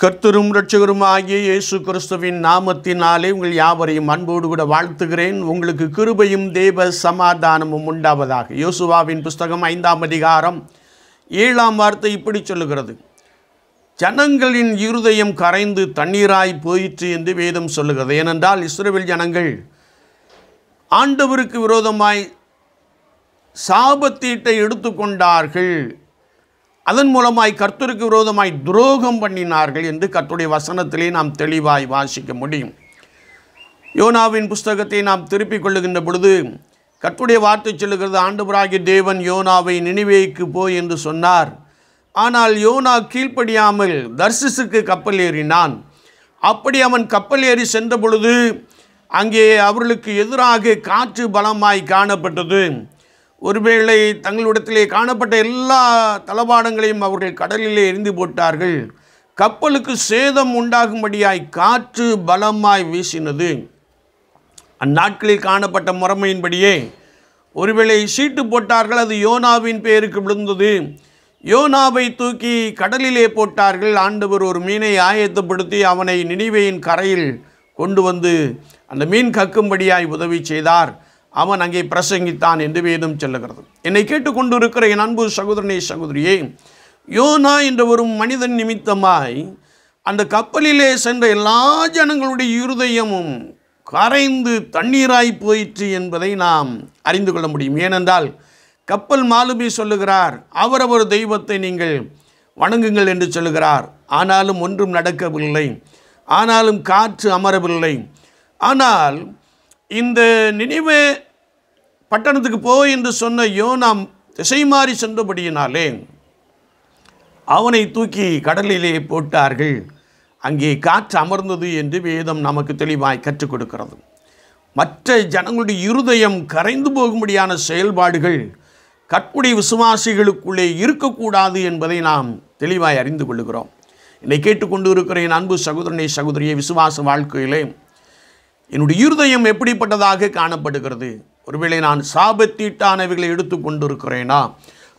கர்த்தரும் ரட்சகரும் ஆகிய இயேசு கிறிஸ்துவின் நாமத்தினாலே உங்கள் யாவரையும் அன்போடு கூட வாழ்த்துகிறேன் உங்களுக்கு கிருபையும் தேவ சமாதானமும் உண்டாவதாக யோசுவாவின் புஸ்தகம் ஐந்தாம் அதிகாரம் ஏழாம் வார்த்தை இப்படி சொல்லுகிறது ஜனங்களின் இருதயம் கரைந்து தண்ணீராய் போயிற்று என்று வேதம் சொல்லுகிறது ஏனென்றால் இஸ்ரேவில் ஜனங்கள் ஆண்டவருக்கு விரோதமாய் சாபத்தீட்டை எடுத்துக்கொண்டார்கள் அதன் மூலமாய் கர்த்தருக்கு விரோதமாய் துரோகம் பண்ணினார்கள் என்று கர்த்துடைய வசனத்திலே நாம் தெளிவாய் வாசிக்க முடியும் யோனாவின் புஸ்தகத்தை நாம் திருப்பிக் கொள்ளுகின்ற பொழுது கர்த்துடைய வார்த்தை சொல்லுகிறது ஆண்டுபராகி தேவன் யோனாவை நினைவேக்கு போய் என்று சொன்னார் ஆனால் யோனா கீழ்ப்படியாமல் தர்சிசுக்கு கப்பல் ஏறினான் அப்படி அவன் கப்பல் ஏறி சென்ற பொழுது அங்கே அவர்களுக்கு எதிராக காற்று பலமாய் காணப்பட்டது ஒருவேளை தங்களிடத்திலே காணப்பட்ட எல்லா தளபாடங்களையும் அவர்கள் கடலிலே எரிந்து போட்டார்கள் கப்பலுக்கு சேதம் உண்டாகும்படியாய் காற்று பலமாய் வீசினது அந்நாட்களில் காணப்பட்ட முறைமையின்படியே ஒருவேளை சீட்டு போட்டார்கள் அது யோனாவின் பெயருக்கு விழுந்தது யோனாவை தூக்கி கடலிலே போட்டார்கள் ஆண்டவர் ஒரு மீனை ஆயத்தப்படுத்தி அவனை நினைவையின் கரையில் கொண்டு வந்து அந்த மீன் கக்கும்படியாய் உதவி செய்தார் அவன் அங்கே பிரசங்கித்தான் என்று வேதம் செல்லுகிறது என்னை கேட்டுக்கொண்டு இருக்கிற என் அன்பு சகோதரனே சகோதரியே யோனா என்ற ஒரு மனிதன் நிமித்தமாய் அந்த கப்பலிலே சென்ற எல்லா ஜனங்களுடைய இருதயமும் கரைந்து தண்ணீராய் போயிற்று என்பதை நாம் அறிந்து கொள்ள முடியும் ஏனென்றால் கப்பல் மாலுமி சொல்லுகிறார் அவரவர் தெய்வத்தை நீங்கள் வணங்குங்கள் என்று சொல்லுகிறார் ஆனாலும் ஒன்றும் நடக்கவில்லை ஆனாலும் காற்று அமரவில்லை ஆனால் இந்த நினைவு பட்டணத்துக்கு போ என்று சொன்ன யோனாம் திசை மாறி சென்றபடியினாலே அவனை தூக்கி கடலிலே போட்டார்கள் அங்கே காற்று அமர்ந்தது என்று வேதம் நமக்கு தெளிவாய் கற்றுக் கொடுக்கிறது மற்ற ஜனங்களுடைய இருதயம் கரைந்து போகும்படியான செயல்பாடுகள் கற்புடி விசுவாசிகளுக்குள்ளே இருக்கக்கூடாது என்பதை நாம் தெளிவாய் அறிந்து கொள்கிறோம் என்னை கேட்டுக்கொண்டு இருக்கிற என் அன்பு சகோதரனை சகோதரியை விசுவாச வாழ்க்கையிலே என்னுடைய இருதயம் எப்படிப்பட்டதாக காணப்படுகிறது ஒருவேளை நான் சாபத்தீட்டானவைகளை எடுத்து கொண்டிருக்கிறேனா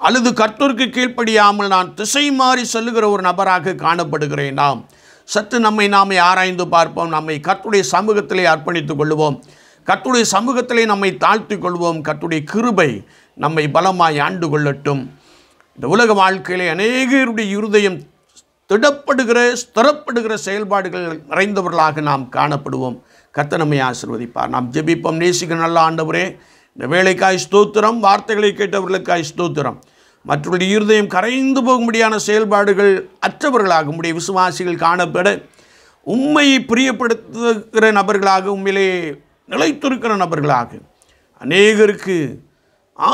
அல்லது கர்த்தருக்கு கீழ்ப்படியாமல் நான் திசை மாறி செல்லுகிற ஒரு நபராக காணப்படுகிறேனா சற்று நம்மை நாமே ஆராய்ந்து பார்ப்போம் நம்மை கத்துடைய சமூகத்திலே அர்ப்பணித்துக் கொள்வோம் கத்துடைய சமூகத்திலே நம்மை தாழ்த்தி கொள்வோம் கத்துடைய கிருபை நம்மை பலமாய் ஆண்டு கொள்ளட்டும் இந்த உலக வாழ்க்கையிலே அநேகருடைய இருதயம் திடப்படுகிற ஸ்திரப்படுகிற செயல்பாடுகள் நிறைந்தவர்களாக நாம் காணப்படுவோம் கத்தனமை ஆசிர்வதிப்பார் நாம் ஜெபிப்பம் நேசிக்க நல்ல ஆண்டவரே இந்த வேலைக்காய் ஸ்தோத்திரம் வார்த்தைகளை கேட்டவர்களுக்காய் ஸ்தோத்திரம் மற்றவருடைய இருதயம் கரைந்து போகும்படியான செயல்பாடுகள் அற்றவர்களாக உடைய விசுவாசிகள் காணப்பட உண்மையை பிரியப்படுத்துகிற நபர்களாக உண்மையிலே நிலைத்திருக்கிற நபர்களாக அநேகருக்கு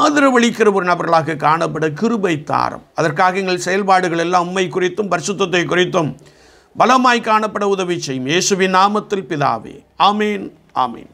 ஆதரவளிக்கிற ஒரு நபர்களாக காணப்பட கிருபை தாரம் அதற்காக எங்கள் செயல்பாடுகள் எல்லாம் உண்மை குறித்தும் பரிசுத்தத்தை குறித்தும் பலமாய் காணப்பட உதவி செய்யும் இயேசுவின் நாமத்தில் பிதாவே ஆமீன் ஆமீன்